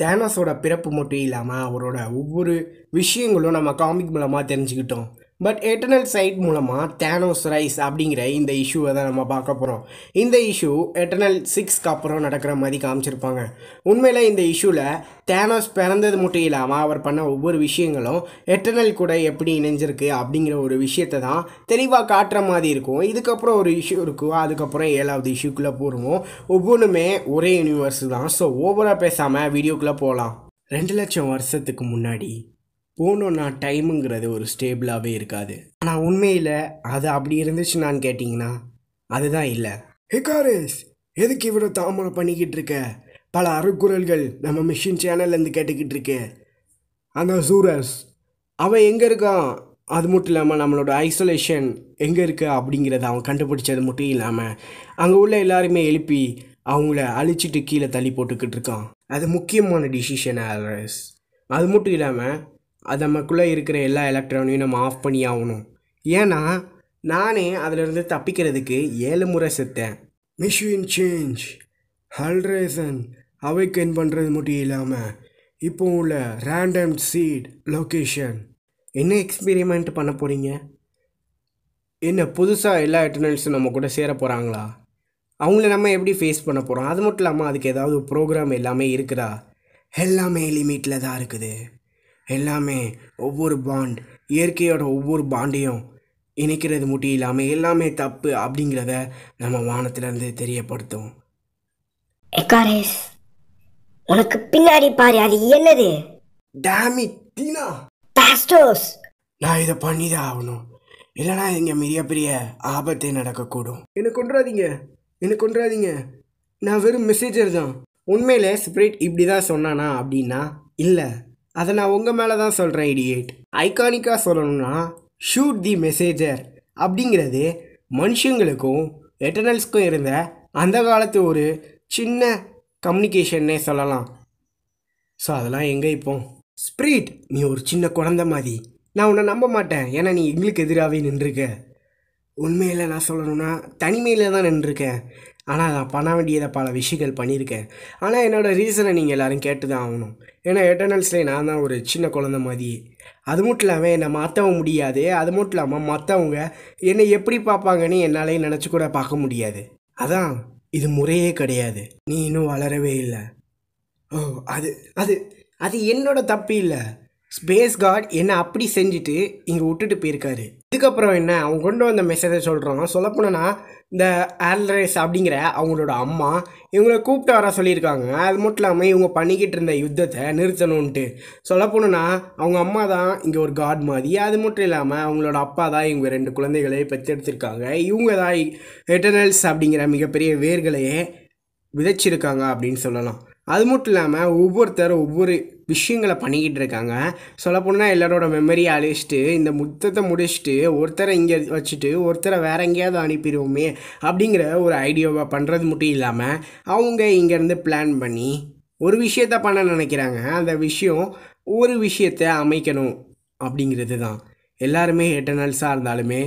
தேனோஸோட பிறப்பு மட்டும் இல்லாமல் அவரோட ஒவ்வொரு விஷயங்களும் நம்ம காமிக் மூலமாக தெரிஞ்சுக்கிட்டோம் பட் எட்டர்னல் சைட் மூலமாக தேனோஸ் ரைஸ் அப்படிங்கிற இந்த இஷ்யூவை தான் நம்ம பார்க்க போகிறோம் இந்த இஷ்யூ எட்டர்னல் சிக்ஸ்க்கு அப்புறம் நடக்கிற மாதிரி காமிச்சிருப்பாங்க உண்மையில் இந்த இஷ்யூவில் தேனோஸ் பிறந்தது மட்டும் இல்லாமல் அவர் பண்ண ஒவ்வொரு விஷயங்களும் எட்டர்னல் கூட எப்படி இணைஞ்சிருக்கு அப்படிங்கிற ஒரு விஷயத்தை தான் தெளிவாக காட்டுற மாதிரி இருக்கும் இதுக்கப்புறம் ஒரு இஷ்யூ இருக்கும் அதுக்கப்புறம் ஏழாவது இஷ்யூக்குள்ளே போடுவோம் ஒவ்வொன்றுமே ஒரே யூனிவர்ஸ் தான் ஸோ ஓவராக பேசாமல் வீடியோக்குள்ளே போகலாம் ரெண்டு லட்சம் வருஷத்துக்கு முன்னாடி போனோம்னா டைமுங்கிறது ஒரு ஸ்டேபிளாகவே இருக்காது ஆனால் உண்மையில் அது அப்படி இருந்துச்சுன்னு கேட்டிங்கன்னா அதுதான் இல்லை ஹிகாரிஸ் எதுக்கு இவ்வளோ தாமதம் பண்ணிக்கிட்டு இருக்க பல அறுக்குறல்கள் நம்ம மிஷின் சேனல்லேருந்து கேட்டுக்கிட்டு இருக்கு அந்த சூரஸ் அவன் எங்கே இருக்கான் அது மட்டும் இல்லாமல் நம்மளோட ஐசோலேஷன் எங்கே இருக்குது அப்படிங்கிறத அவன் கண்டுபிடிச்சது மட்டும் இல்லாமல் அங்கே உள்ள எல்லாருமே எழுப்பி அவங்கள அழிச்சிட்டு கீழே தள்ளி போட்டுக்கிட்டு இருக்கான் அது முக்கியமான டிசிஷன் அது மட்டும் இல்லாமல் அது நமக்குள்ளே இருக்கிற எல்லா எலக்ட்ரானையும் நம்ம ஆஃப் பண்ணி ஆகணும் ஏன்னா நானே அதிலிருந்து தப்பிக்கிறதுக்கு ஏழு முறை செத்தேன் மிஷின் சேஞ்ச் ஹல்ரேசன் அவைக்கன் பண்ணுறது மட்டும் இல்லாமல் இப்போ உள்ள ரேண்டம் சீட் லொக்கேஷன் என்ன எக்ஸ்பெரிமெண்ட் பண்ண போகிறீங்க என்ன புதுசாக எல்லா எட்டர்னல்ஸும் நம்ம கூட சேர போகிறாங்களா அவங்கள நம்ம எப்படி ஃபேஸ் பண்ண போகிறோம் அது மட்டும் இல்லாமல் அதுக்கு ஏதாவது ப்ரோக்ராம் எல்லாமே இருக்குதா எல்லாமே லிமிட்டில் தான் இருக்குது எல்லாமே ஒவ்வொரு பாண்ட் இயற்கையோட ஒவ்வொரு பாண்டையும் இணைக்கிறது மட்டும் இல்லாமல் எல்லாமே தப்பு அப்படிங்கிறத நம்ம வானத்திலேருந்து தெரியப்படுத்தும் எக்காரேஸ் உனக்கு பின்னாடி பாரு அது என்னது டேமி டீனா பாஸ்டோஸ் நான் இதை பண்ணி தான் ஆகணும் இல்லைனா இங்கே மிகப்பெரிய பெரிய ஆபத்தை நடக்கக்கூடும் என்னை கொண்டுறாதீங்க என்னை கொண்டுறாதீங்க நான் வெறும் மெசேஜர் தான் உண்மையில் ஸ்பிரிட் இப்படி தான் சொன்னானா அப்படின்னா இல்லை அதை நான் உங்கள் மேலே தான் சொல்கிறேன் இடியேட் ஐகானிக்காக சொல்லணும்னா ஷூட் தி மெசேஜர் அப்படிங்கிறது மனுஷங்களுக்கும் எட்டர்னல்ஸ்க்கும் இருந்த அந்த காலத்து ஒரு சின்ன கம்யூனிகேஷன்னே சொல்லலாம் ஸோ அதெல்லாம் எங்கே இப்போ ஸ்ப்ரீட் நீ ஒரு சின்ன குழந்த மாதிரி நான் உன்னை நம்ப மாட்டேன் ஏன்னா நீ எங்களுக்கு எதிராகவே நின்றுருக்க உண்மையில் நான் சொல்லணும்னா தனிமையில் தான் நின்றுருக்கேன் ஆனால் நான் பண்ண வேண்டியதை பல விஷயங்கள் பண்ணியிருக்கேன் ஆனால் என்னோடய ரீசனை நீங்கள் எல்லோரும் கேட்டு தான் ஆகணும் ஏன்னா எட்டர்னல்ஸ்லேயே நான் தான் ஒரு சின்ன குழந்த மாதிரி அது மட்டும் இல்லாமல் என்னை மாற்றவும் முடியாது அது மட்டும் இல்லாமல் மற்றவங்க என்னை எப்படி பார்ப்பாங்கன்னு என்னாலே நினச்சி கூட பார்க்க முடியாது அதான் இது முறையே கிடையாது நீ இன்னும் வளரவே இல்லை ஓ அது அது அது என்னோட தப்பு இல்லை ஸ்பேஸ் கார்டு என்னை அப்படி செஞ்சுட்டு இங்கே விட்டுட்டு போயிருக்காரு இதுக்கப்புறம் என்ன அவங்க கொண்டு வந்த மெசேஜை சொல்கிறோம் சொல்லப்போனா இந்த ஆல்ரேஸ் அப்படிங்கிற அவங்களோட அம்மா இவங்களை கூப்பிட்டு வர சொல்லியிருக்காங்க அது மட்டும் இல்லாமல் இவங்க பண்ணிக்கிட்டு இருந்த யுத்தத்தை நிறுத்தணும்ன்ட்டு சொல்லப்போனா அவங்க அம்மா தான் இங்கே ஒரு காட் மாதிரி அது மட்டும் இல்லாமல் அவங்களோட அப்பா தான் இவங்க ரெண்டு குழந்தைகளையே பெற்றெடுத்திருக்காங்க இவங்க தான் எட்டர்னல்ஸ் அப்படிங்கிற மிகப்பெரிய வேர்களையே விதைச்சிருக்காங்க அப்படின்னு சொல்லலாம் அது மட்டும் இல்லாமல் ஒவ்வொருத்தர் ஒவ்வொரு விஷயங்களை பண்ணிக்கிட்டு இருக்காங்க சொல்லப்போனால் எல்லாரோட மெமரியை அழிச்சிட்டு இந்த முத்தத்தை முடிச்சுட்டு ஒருத்தரை இங்கே வச்சுட்டு ஒருத்தரை வேற எங்கேயாவது அனுப்பிடுவோமே அப்படிங்கிற ஒரு ஐடியாவை பண்ணுறது மட்டும் இல்லாமல் அவங்க இங்கேருந்து பிளான் பண்ணி ஒரு விஷயத்த பண்ண நினைக்கிறாங்க அந்த விஷயம் ஒரு விஷயத்தை அமைக்கணும் அப்படிங்கிறது தான் எல்லாருமே எட்டர்னல்ஸாக இருந்தாலுமே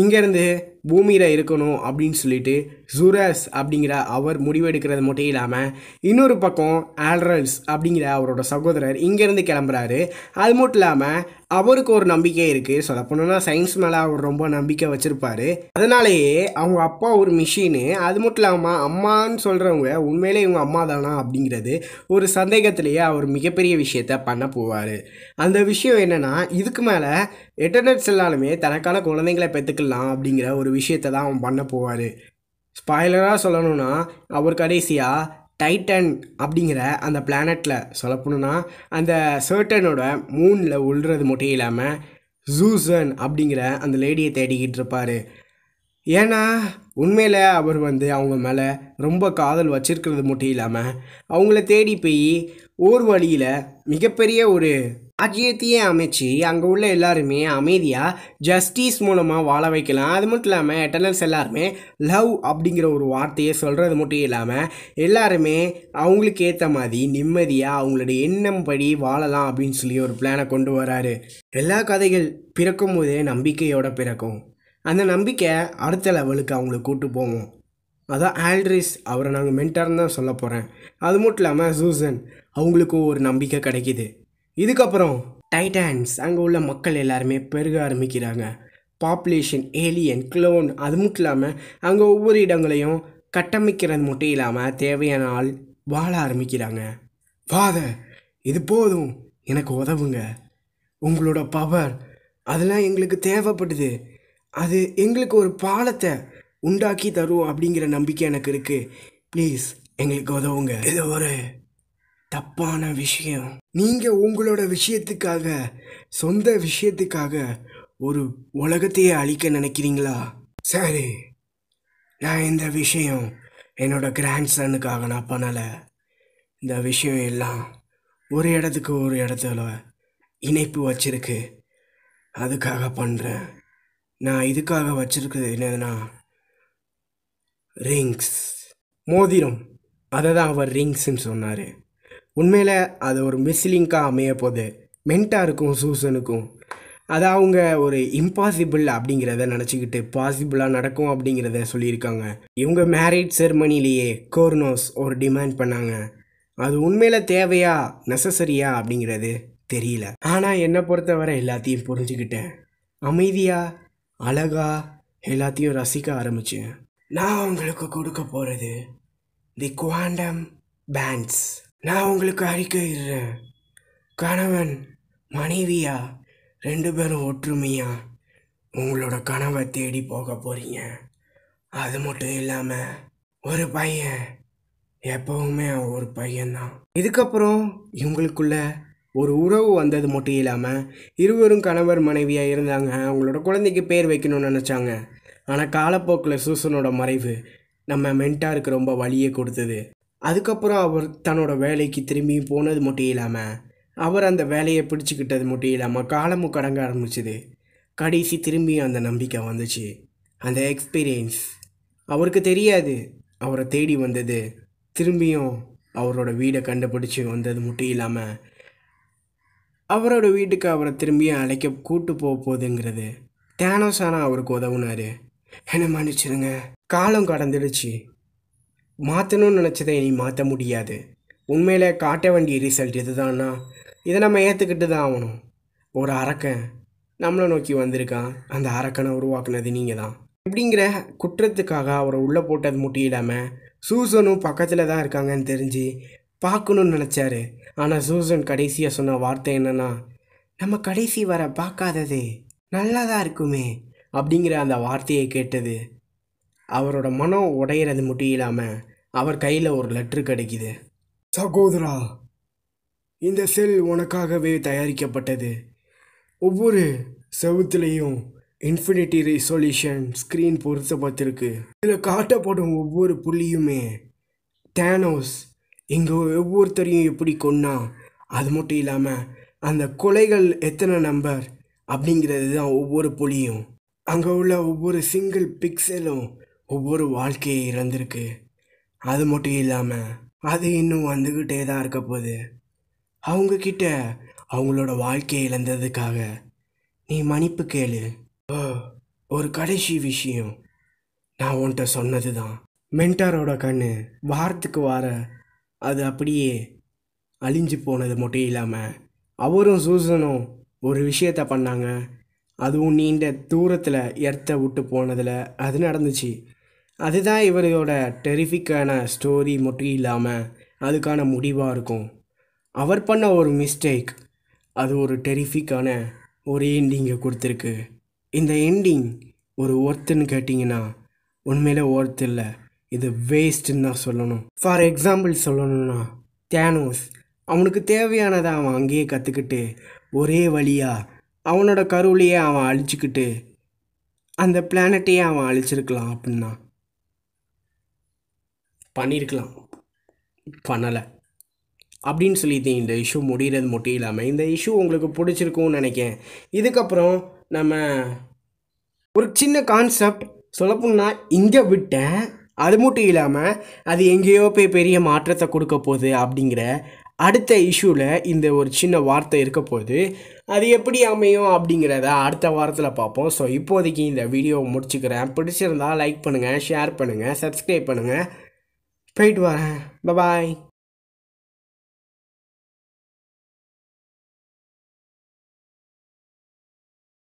இங்கேருந்து பூமியில் இருக்கணும் அப்படின்னு சொல்லிட்டு ஜூராஸ் அப்படிங்கிற அவர் முடிவெடுக்கிறது மட்டும் இல்லாமல் இன்னொரு பக்கம் ஆல்ரல்ஸ் அப்படிங்கிற அவரோட சகோதரர் இங்கேருந்து கிளம்புறாரு அது மட்டும் இல்லாமல் அவருக்கு ஒரு நம்பிக்கை இருக்குது சொல்ல போனோம்னா சயின்ஸ் மேலே அவர் ரொம்ப நம்பிக்கை வச்சுருப்பாரு அதனாலேயே அவங்க அப்பா ஒரு மிஷினு அது மட்டும் இல்லாமல் அம்மான்னு சொல்கிறவங்க உண்மையிலே இவங்க அம்மா தானா அப்படிங்கிறது ஒரு சந்தேகத்திலேயே அவர் மிகப்பெரிய விஷயத்த பண்ண போவார் அந்த விஷயம் என்னென்னா இதுக்கு மேலே எட்டர்னட்ஸ் எல்லாருமே தனக்கான குழந்தைங்களை பெற்றுக்கலாம் அப்படிங்கிற ஒரு விஷயத்தை தான் அவன் பண்ண போவார் ஸ்பாய்லராக சொல்லணும்னா அவர் கடைசியாக டைட்டன் அப்படிங்கிற அந்த பிளானட்டில் சொல்லப்போனா அந்த சர்டனோட மூனில் உள்றது மட்டும் இல்லாமல் ஜூசன் அப்படிங்கிற அந்த லேடியை தேடிக்கிட்டு இருப்பார் ஏன்னா உண்மையில் அவர் வந்து அவங்க மேலே ரொம்ப காதல் வச்சிருக்கிறது மட்டும் இல்லாமல் அவங்கள தேடி போய் ஓர் வழியில் மிகப்பெரிய ஒரு ராஜ்யத்தையே அமைச்சு அங்கே உள்ள எல்லாருமே அமைதியாக ஜஸ்டிஸ் மூலமாக வாழ வைக்கலாம் அது மட்டும் இல்லாமல் எட்டர்னல்ஸ் எல்லாருமே லவ் அப்படிங்கிற ஒரு வார்த்தையை சொல்கிறது மட்டும் இல்லாமல் எல்லாருமே அவங்களுக்கு ஏற்ற மாதிரி நிம்மதியாக அவங்களுடைய எண்ணம் படி வாழலாம் அப்படின்னு சொல்லி ஒரு பிளானை கொண்டு வராரு எல்லா கதைகள் பிறக்கும் போதே நம்பிக்கையோட பிறக்கும் அந்த நம்பிக்கை அடுத்த லெவலுக்கு அவங்களை கூட்டு போவோம் அதான் ஆல்ட்ரிஸ் அவரை நாங்கள் மென்டர்னு தான் சொல்ல போகிறேன் அது மட்டும் இல்லாமல் சூசன் அவங்களுக்கும் ஒரு நம்பிக்கை கிடைக்கிது இதுக்கப்புறம் டைட்டான்ஸ் அங்கே உள்ள மக்கள் எல்லாருமே பெருக ஆரம்பிக்கிறாங்க பாப்புலேஷன் ஏலியன் க்ளோன் அது மட்டும் இல்லாமல் அங்கே ஒவ்வொரு இடங்களையும் கட்டமைக்கிறது மட்டும் இல்லாமல் தேவையான ஆள் வாழ ஆரம்பிக்கிறாங்க வாத இது போதும் எனக்கு உதவுங்க உங்களோட பவர் அதெல்லாம் எங்களுக்கு தேவைப்படுது அது எங்களுக்கு ஒரு பாலத்தை உண்டாக்கி தரும் அப்படிங்கிற நம்பிக்கை எனக்கு இருக்குது ப்ளீஸ் எங்களுக்கு உதவுங்க இது ஒரு தப்பான விஷயம் நீங்கள் உங்களோட விஷயத்துக்காக சொந்த விஷயத்துக்காக ஒரு உலகத்தையே அழிக்க நினைக்கிறீங்களா சரி நான் இந்த விஷயம் என்னோட கிராண்ட் சனுக்காக நான் பண்ணலை இந்த விஷயம் எல்லாம் ஒரு இடத்துக்கு ஒரு இடத்துல இணைப்பு வச்சிருக்கு அதுக்காக பண்ணுறேன் நான் இதுக்காக வச்சுருக்குது என்னதுன்னா ரிங்ஸ் மோதிரம் அதை தான் அவர் ரிங்ஸ்ன்னு சொன்னார் உண்மையில் அது ஒரு மிஸ்லிங்காக அமைய போகுது மென்டாருக்கும் சூசனுக்கும் அதை அவங்க ஒரு இம்பாசிபிள் அப்படிங்கிறத நினச்சிக்கிட்டு பாசிபிளாக நடக்கும் அப்படிங்கிறத சொல்லியிருக்காங்க இவங்க மேரேஜ் செரமனிலேயே கோர்னோஸ் ஒரு டிமாண்ட் பண்ணாங்க அது உண்மையில் தேவையா நெசசரியா அப்படிங்கிறது தெரியல ஆனால் என்னை பொறுத்தவரை எல்லாத்தையும் புரிஞ்சுக்கிட்டேன் அமைதியாக அழகாக எல்லாத்தையும் ரசிக்க ஆரம்பித்தேன் நான் உங்களுக்கு கொடுக்க போகிறது தி குவாண்டம் பேண்ட்ஸ் நான் உங்களுக்கு அறிக்கை கணவன் மனைவியா ரெண்டு பேரும் ஒற்றுமையா உங்களோட கனவை தேடி போக போகிறீங்க அது மட்டும் இல்லாமல் ஒரு பையன் எப்பவுமே ஒரு பையன்தான் இதுக்கப்புறம் இவங்களுக்குள்ள ஒரு உறவு வந்தது மட்டும் இல்லாமல் இருவரும் கணவர் மனைவியாக இருந்தாங்க அவங்களோட குழந்தைக்கு பேர் வைக்கணும்னு நினச்சாங்க ஆனால் காலப்போக்கில் சூசனோட மறைவு நம்ம மென்ட்டாருக்கு ரொம்ப வழியை கொடுத்தது அதுக்கப்புறம் அவர் தன்னோட வேலைக்கு திரும்பியும் போனது மட்டும் இல்லாமல் அவர் அந்த வேலையை பிடிச்சிக்கிட்டது மட்டும் இல்லாமல் காலமும் கடங்க ஆரம்பிச்சுது கடைசி திரும்பியும் அந்த நம்பிக்கை வந்துச்சு அந்த எக்ஸ்பீரியன்ஸ் அவருக்கு தெரியாது அவரை தேடி வந்தது திரும்பியும் அவரோட வீடை கண்டுபிடிச்சி வந்தது மட்டும் இல்லாமல் அவரோட வீட்டுக்கு அவரை திரும்பியும் அழைக்க கூட்டு போக போகுதுங்கிறது தேனோசானா அவருக்கு உதவுனார் என்ன மன்னிச்சிருங்க காலம் கடந்துடுச்சு மாற்றணும்னு நினச்சதை இனி மாற்ற முடியாது உண்மையில் காட்ட வேண்டிய ரிசல்ட் இதுதான்னா இதை நம்ம ஏற்றுக்கிட்டு தான் ஆகணும் ஒரு அரக்கன் நம்மளை நோக்கி வந்திருக்கான் அந்த அரக்கனை உருவாக்குனது நீங்கள் தான் இப்படிங்கிற குற்றத்துக்காக அவரை உள்ளே போட்டது மட்டும் இல்லாமல் சூசனும் பக்கத்தில் தான் இருக்காங்கன்னு தெரிஞ்சு பார்க்கணுன்னு நினச்சாரு ஆனால் சூசன் கடைசியாக சொன்ன வார்த்தை என்னென்னா நம்ம கடைசி வர பார்க்காதது நல்லா தான் இருக்குமே அப்படிங்கிற அந்த வார்த்தையை கேட்டது அவரோட மனம் உடையிறது மட்டும் இல்லாமல் அவர் கையில் ஒரு லெட்ரு கிடைக்குது சகோதரா இந்த செல் உனக்காகவே தயாரிக்கப்பட்டது ஒவ்வொரு செவுத்துலேயும் இன்ஃபினிட்டி ரெசொல்யூஷன் ஸ்க்ரீன் பொருத்தப்பட்டிருக்கு இதில் காட்டப்படும் ஒவ்வொரு புள்ளியுமே டேனோஸ் இங்கே ஒவ்வொருத்தரையும் எப்படி கொன்னா அது மட்டும் இல்லாமல் அந்த கொலைகள் எத்தனை நம்பர் அப்படிங்கிறது தான் ஒவ்வொரு புள்ளியும் அங்கே உள்ள ஒவ்வொரு சிங்கிள் பிக்சலும் ஒவ்வொரு வாழ்க்கையை இறந்திருக்கு அது மட்டும் இல்லாமல் அது இன்னும் வந்துக்கிட்டே தான் இருக்க போகுது அவங்கக்கிட்ட அவங்களோட வாழ்க்கையை இழந்ததுக்காக நீ மன்னிப்பு கேளு ஓ ஒரு கடைசி விஷயம் நான் உன்கிட்ட சொன்னது தான் மென்டாரோட கண் வாரத்துக்கு வார அது அப்படியே அழிஞ்சு போனது மட்டும் இல்லாமல் அவரும் சூசனும் ஒரு விஷயத்த பண்ணாங்க அதுவும் நீண்ட தூரத்தில் எர்த்த விட்டு போனதில் அது நடந்துச்சு அதுதான் இவரோட டெரிஃபிக்கான ஸ்டோரி மட்டும் இல்லாமல் அதுக்கான முடிவாக இருக்கும் அவர் பண்ண ஒரு மிஸ்டேக் அது ஒரு டெரிஃபிக்கான ஒரு எண்டிங்கை கொடுத்துருக்கு இந்த எண்டிங் ஒரு ஒர்த்துன்னு கேட்டிங்கன்னா உண்மையிலே ஒர்த் இல்லை இது வேஸ்ட்டுன்னு தான் சொல்லணும் ஃபார் எக்ஸாம்பிள் சொல்லணும்னா தேனோஸ் அவனுக்கு தேவையானதை அவன் அங்கேயே கற்றுக்கிட்டு ஒரே வழியாக அவனோட கருவிலையே அவன் அழிச்சுக்கிட்டு அந்த பிளானட்டையே அவன் அழிச்சிருக்கலாம் அப்படின்னா பண்ணியிருக்கலாம் பண்ணலை அப்படின்னு சொல்லிட்டு இந்த இஷ்யூ முடிகிறது மட்டும் இல்லாமல் இந்த இஷ்யூ உங்களுக்கு பிடிச்சிருக்கும்னு நினைக்கிறேன் இதுக்கப்புறம் நம்ம ஒரு சின்ன கான்செப்ட் சொல்லப்போனா இங்கே விட்டேன் அது மட்டும் இல்லாமல் அது எங்கேயோ போய் பெரிய மாற்றத்தை கொடுக்க போகுது அப்படிங்கிற அடுத்த இஷ்யூவில் இந்த ஒரு சின்ன வார்த்தை இருக்க போது அது எப்படி அமையும் அப்படிங்கிறத அடுத்த வாரத்தில் பார்ப்போம் ஸோ இப்போதைக்கு இந்த வீடியோவை முடிச்சுக்கிறேன் பிடிச்சிருந்தால் லைக் பண்ணுங்கள் ஷேர் பண்ணுங்கள் சப்ஸ்கிரைப் பண்ணுங்கள் फिट हुआ है बाय बाय